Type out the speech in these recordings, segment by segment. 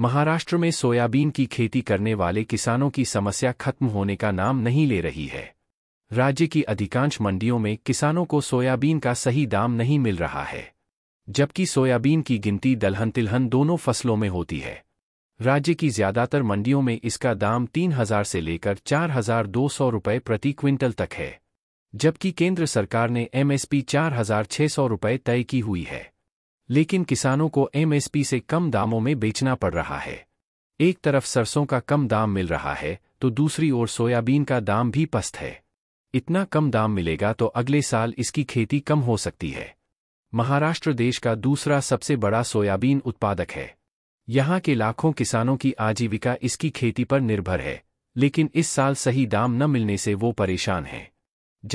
महाराष्ट्र में सोयाबीन की खेती करने वाले किसानों की समस्या खत्म होने का नाम नहीं ले रही है राज्य की अधिकांश मंडियों में किसानों को सोयाबीन का सही दाम नहीं मिल रहा है जबकि सोयाबीन की गिनती दलहन तिलहन दोनों फसलों में होती है राज्य की ज्यादातर मंडियों में इसका दाम 3000 से लेकर 4200 रुपए प्रति क्विंटल तक है जबकि केंद्र सरकार ने एमएसपी 4600 रुपए तय की हुई है लेकिन किसानों को एमएसपी से कम दामों में बेचना पड़ रहा है एक तरफ सरसों का कम दाम मिल रहा है तो दूसरी ओर सोयाबीन का दाम भी पस्त है इतना कम दाम मिलेगा तो अगले साल इसकी खेती कम हो सकती है महाराष्ट्र देश का दूसरा सबसे बड़ा सोयाबीन उत्पादक है यहाँ के लाखों किसानों की आजीविका इसकी खेती पर निर्भर है लेकिन इस साल सही दाम न मिलने से वो परेशान हैं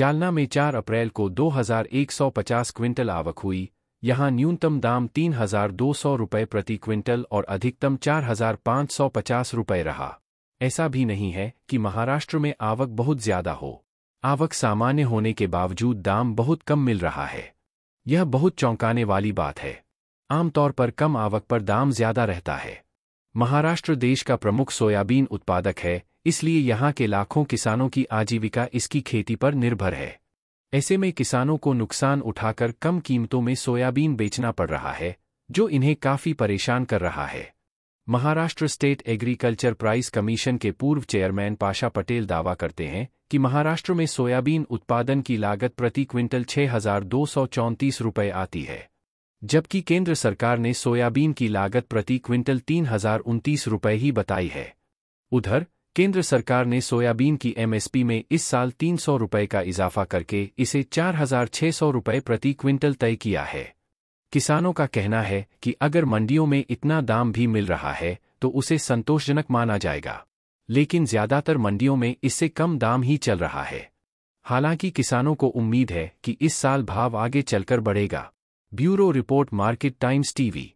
जालना में 4 अप्रैल को 2150 क्विंटल आवक हुई यहाँ न्यूनतम दाम तीन हजार दो सौ रुपये प्रति क्विंटल और अधिकतम चार हजार पाँच सौ पचास रुपये रहा ऐसा भी नहीं है कि महाराष्ट्र में आवक बहुत ज्यादा हो आवक सामान्य होने के बावजूद दाम बहुत कम मिल रहा है यह बहुत चौंकाने वाली बात है आमतौर पर कम आवक पर दाम ज्यादा रहता है महाराष्ट्र देश का प्रमुख सोयाबीन उत्पादक है इसलिए यहाँ के लाखों किसानों की आजीविका इसकी खेती पर निर्भर है ऐसे में किसानों को नुकसान उठाकर कम कीमतों में सोयाबीन बेचना पड़ रहा है जो इन्हें काफी परेशान कर रहा है Maharashtra state agriculture price commission के पूर्व चेयरमैन पाशा पटेल दावा करते हैं कि महाराष्ट्र में सोयाबीन उत्पादन की लागत प्रति क्विंटल छह हजार दो सौ चौंतीस रुपये आती है जबकि केंद्र सरकार ने सोयाबीन की लागत प्रति क्विंटल तीन हजार उनतीस रुपये ही बताई है उधर केंद्र सरकार ने सोयाबीन की एमएसपी में इस साल तीन सौ का इजाफा करके इसे चार हजार छह सौ प्रति क्विंटल तय किया है किसानों का कहना है कि अगर मंडियों में इतना दाम भी मिल रहा है तो उसे संतोषजनक माना जाएगा लेकिन ज्यादातर मंडियों में इससे कम दाम ही चल रहा है हालांकि किसानों को उम्मीद है कि इस साल भाव आगे चलकर बढ़ेगा bureau report Market Times TV